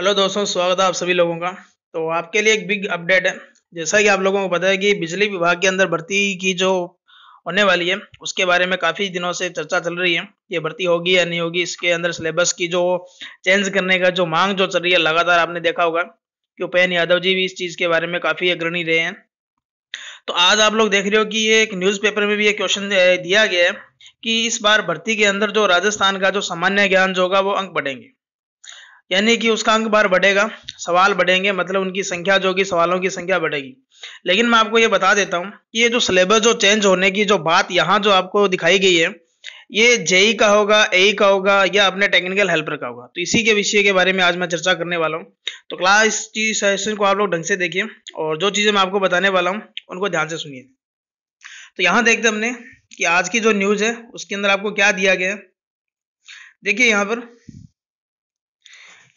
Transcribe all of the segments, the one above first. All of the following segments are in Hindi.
हेलो दोस्तों स्वागत है आप सभी लोगों का तो आपके लिए एक बिग अपडेट है जैसा कि आप लोगों को पता है कि बिजली विभाग के अंदर भर्ती की जो होने वाली है उसके बारे में काफ़ी दिनों से चर्चा चल रही है ये भर्ती होगी या नहीं होगी इसके अंदर सिलेबस की जो चेंज करने का जो मांग जो चल रही है लगातार आपने देखा होगा कि उपेन यादव जी भी इस चीज़ के बारे में काफ़ी अग्रणी रहे हैं तो आज आप लोग देख रहे हो कि ये एक न्यूज़पेपर में भी ये क्वेश्चन दिया गया है कि इस बार भर्ती के अंदर जो राजस्थान का जो सामान्य ज्ञान जो होगा वो अंक बढ़ेंगे यानी कि उसका अंक बार बढ़ेगा सवाल बढ़ेंगे मतलब उनकी संख्या जो होगी सवालों की संख्या बढ़ेगी लेकिन मैं आपको ये बता देता हूँ कि ये जो सिलेबस जो चेंज होने की जो बात यहाँ जो आपको दिखाई गई है ये जेई का होगा ए का होगा या अपने टेक्निकल हेल्पर का होगा तो इसी के विषय के बारे में आज मैं चर्चा करने वाला हूँ तो क्लास की सेशन को आप लोग ढंग से देखिए और जो चीज़ें मैं आपको बताने वाला हूँ उनको ध्यान से सुनिए तो यहाँ देखते हमने कि आज की जो न्यूज़ है उसके अंदर आपको क्या दिया गया है देखिए यहाँ पर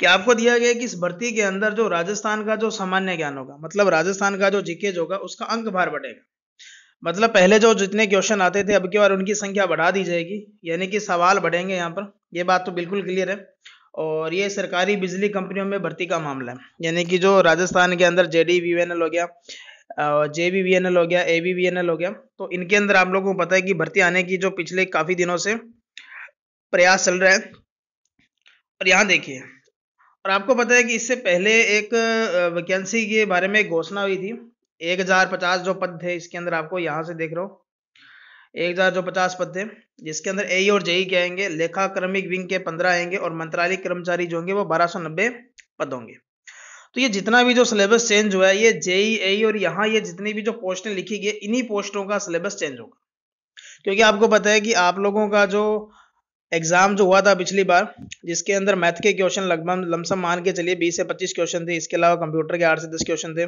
कि आपको दिया गया कि इस भर्ती के अंदर जो राजस्थान का जो सामान्य ज्ञान होगा मतलब राजस्थान का जो जीकेज होगा उसका अंक भार बढ़ेगा मतलब पहले जो जितने क्वेश्चन आते थे अब की बार उनकी संख्या बढ़ा दी जाएगी यानी कि सवाल बढ़ेंगे यहाँ पर ये बात तो बिल्कुल क्लियर है और ये सरकारी बिजली कंपनियों में भर्ती का मामला है यानी कि जो राजस्थान के अंदर जे वी एन एल हो गया J B V N L हो गया A B V N L हो गया तो इनके अंदर आप लोगों को पता है कि भर्ती आने की जो पिछले काफ़ी दिनों से प्रयास चल रहा है और यहाँ देखिए और आपको पता है कि इससे पहले एक वैकेंसी के बारे में घोषणा हुई थी एक हजार पचास जो पद थे इसके अंदर आपको यहाँ से देख रहा हूँ एक हजार जो पचास पद थे जिसके अंदर ए e और जेई e के आएंगे लेखा क्रमिक विंग के पंद्रह आएंगे और मंत्रालय कर्मचारी जो होंगे वो बारह सौ नब्बे पद होंगे तो ये जितना भी जो सिलेबस चेंज हुआ है ये जेई ए e, और यहाँ ये जितनी भी जो पोस्टें लिखी गई इन्हीं पोस्टों का सिलेबस चेंज होगा क्योंकि आपको पता है कि आप लोगों का जो एग्जाम जो हुआ था पिछली बार जिसके अंदर मैथ के क्वेश्चन लगभग लमसम मान के चलिए 20 से 25 क्वेश्चन थे इसके अलावा कंप्यूटर के 8 से 10 क्वेश्चन थे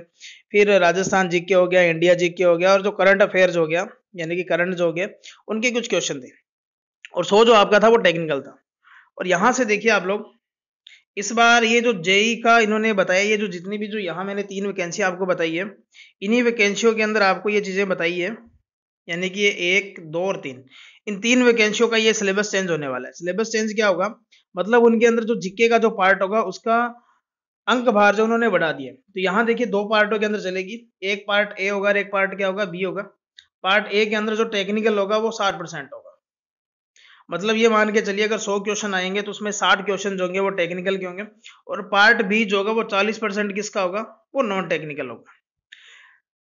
फिर राजस्थान जी के हो गया इंडिया जी के हो गया और जो करंट अफेयर्स हो गया यानी कि करंट जो हो गया उनके कुछ क्वेश्चन थे और सो जो आपका था वो टेक्निकल था और यहाँ से देखिए आप लोग इस बार ये जो जेई का इन्होंने बताया ये जो जितनी भी जो यहाँ मैंने तीन वैकेंसी आपको बताई है इन्हीं वैकेंसियों के अंदर आपको ये चीज़ें बताई है यानी कि ये एक दो और तीन इन तीन वैकेंसियों का ये सिलेबस चेंज होने वाला है सिलेबस चेंज क्या होगा मतलब उनके अंदर जो जिक्के का जो पार्ट होगा उसका अंक भार जो उन्होंने बढ़ा दिया तो यहाँ देखिए दो पार्टों के अंदर चलेगी एक पार्ट ए होगा और एक पार्ट क्या होगा बी होगा पार्ट ए के अंदर जो टेक्निकल होगा वो साठ परसेंट होगा मतलब ये मान के चलिए अगर सौ क्वेश्चन आएंगे तो उसमें साठ क्वेश्चन जो होंगे वो टेक्निकल के होंगे और पार्ट बी जो होगा वो चालीस परसेंट किसका होगा वो नॉन टेक्निकल होगा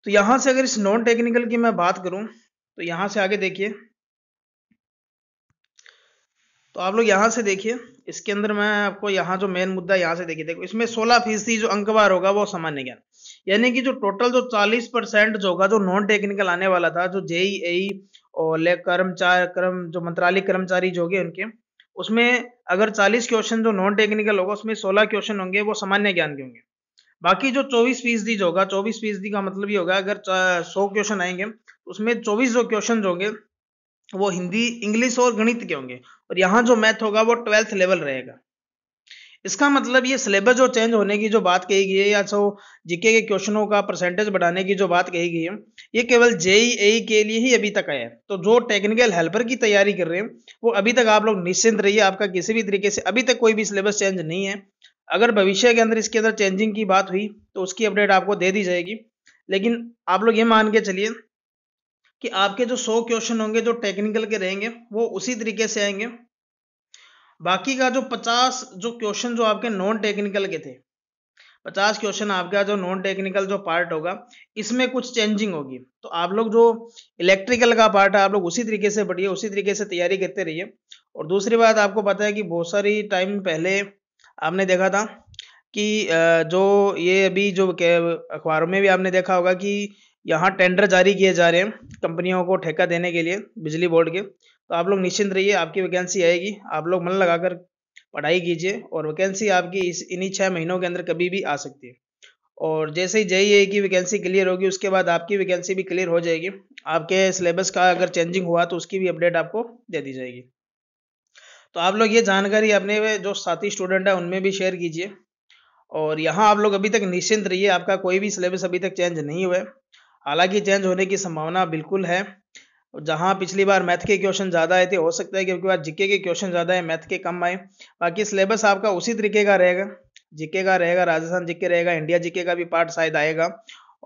तो यहां से अगर इस नॉन टेक्निकल की मैं बात करूं तो यहाँ से आगे देखिए तो आप लोग यहां से देखिए इसके अंदर मैं आपको यहाँ जो मेन मुद्दा यहाँ से देखिए देखो इसमें सोलह फीसदी जो अंकवार होगा वो सामान्य ज्ञान यानी कि जो टोटल जो चालीस परसेंट जो होगा जो नॉन टेक्निकल आने वाला था जो जेई ए और ले कर्मचार कर्म जो मंत्रालय कर्मचारी जो होंगे उनके उसमें अगर चालीस क्वेश्चन जो नॉन टेक्निकल होगा उसमें सोलह क्वेश्चन होंगे वो सामान्य ज्ञान के होंगे बाकी जो चौबीस फीसदी जो होगा चौबीस फीसदी का मतलब ये होगा अगर सौ क्वेश्चन आएंगे तो उसमें चौबीस जो क्वेश्चन होंगे वो हिंदी इंग्लिश और गणित के होंगे और यहाँ जो मैथ होगा वो ट्वेल्थ लेवल रहेगा इसका मतलब ये सिलेबस जो चेंज होने की जो बात कही गई है या सो जीके के क्वेश्चनों का परसेंटेज बढ़ाने की जो बात कही गई है ये केवल जेई ए e, e के लिए ही अभी तक आया है तो जो टेक्निकल हेल्पर की तैयारी कर रहे हैं वो अभी तक आप लोग निश्चिंत रहिए आपका किसी भी तरीके से अभी तक कोई भी सिलेबस चेंज नहीं है अगर भविष्य के अंदर इसके अंदर चेंजिंग की बात हुई तो उसकी अपडेट आपको दे दी जाएगी लेकिन आप लोग ये मान के चलिए कि आपके जो सौ क्वेश्चन होंगे जो टेक्निकल के रहेंगे वो उसी तरीके से आएंगे बाकी का जो पचास जो क्वेश्चन जो आपके नॉन टेक्निकल के थे पचास क्वेश्चन आपका जो नॉन टेक्निकल जो पार्ट होगा इसमें कुछ चेंजिंग होगी तो आप लोग जो इलेक्ट्रिकल का पार्ट है आप लोग उसी तरीके से बढ़िए उसी तरीके से तैयारी करते रहिए और दूसरी बात आपको पता है कि बहुत सारी टाइम पहले आपने देखा था कि जो ये अभी जो अखबारों में भी आपने देखा होगा कि यहाँ टेंडर जारी किए जा रहे हैं कंपनियों को ठेका देने के लिए बिजली बोर्ड के तो आप लोग निश्चिंत रहिए आपकी वैकेंसी आएगी आप लोग मन लगाकर पढ़ाई कीजिए और वैकेंसी आपकी इस इन्हीं छः महीनों के अंदर कभी भी आ सकती है और जैसे ही है की वैकेंसी क्लियर होगी उसके बाद आपकी वैकेंसी भी क्लियर हो जाएगी आपके सिलेबस का अगर चेंजिंग हुआ तो उसकी भी अपडेट आपको दे दी जाएगी तो आप लोग ये जानकारी अपने जो साथी स्टूडेंट है उनमें भी शेयर कीजिए और यहाँ आप लोग अभी तक निश्चिंत रहिए आपका कोई भी सिलेबस अभी तक चेंज नहीं हुआ है हालांकि चेंज होने की संभावना बिल्कुल है जहाँ पिछली बार मैथ के क्वेश्चन ज़्यादा आए थे हो सकता है क्योंकि बार जीके के क्वेश्चन ज़्यादा है मैथ के कम आए बाकी सिलेबस आपका उसी तरीके का रहेगा जीके का रहेगा राजस्थान जीके रहेगा इंडिया जीके का भी पार्ट शायद आएगा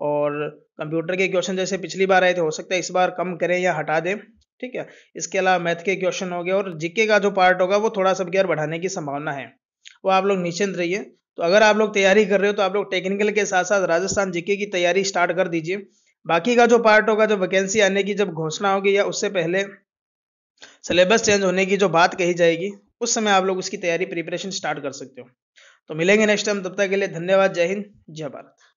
और कंप्यूटर के क्वेश्चन जैसे पिछली बार आए थे हो सकता है इस बार कम करें या हटा दें ठीक है इसके अलावा मैथ के क्वेश्चन हो गए और जीके का जो पार्ट होगा वो थोड़ा सा अगर बढ़ाने की संभावना है वो आप लोग निश्चिंत रहिए तो अगर आप लोग तैयारी कर रहे हो तो आप लोग टेक्निकल के साथ साथ राजस्थान जीके की तैयारी स्टार्ट कर दीजिए बाकी का जो पार्ट होगा जो वैकेंसी आने की जब घोषणा होगी या उससे पहले सिलेबस चेंज होने की जो बात कही जाएगी उस समय आप लोग उसकी तैयारी प्रिपरेशन स्टार्ट कर सकते हो तो मिलेंगे नेक्स्ट टाइम तब तक के लिए धन्यवाद जय हिंद जय भारत